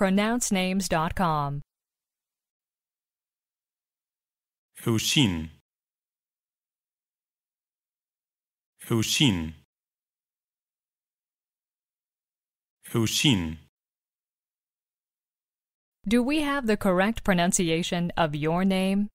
pronouncenames.com. Hushin Hushin Hushin Do we have the correct pronunciation of your name?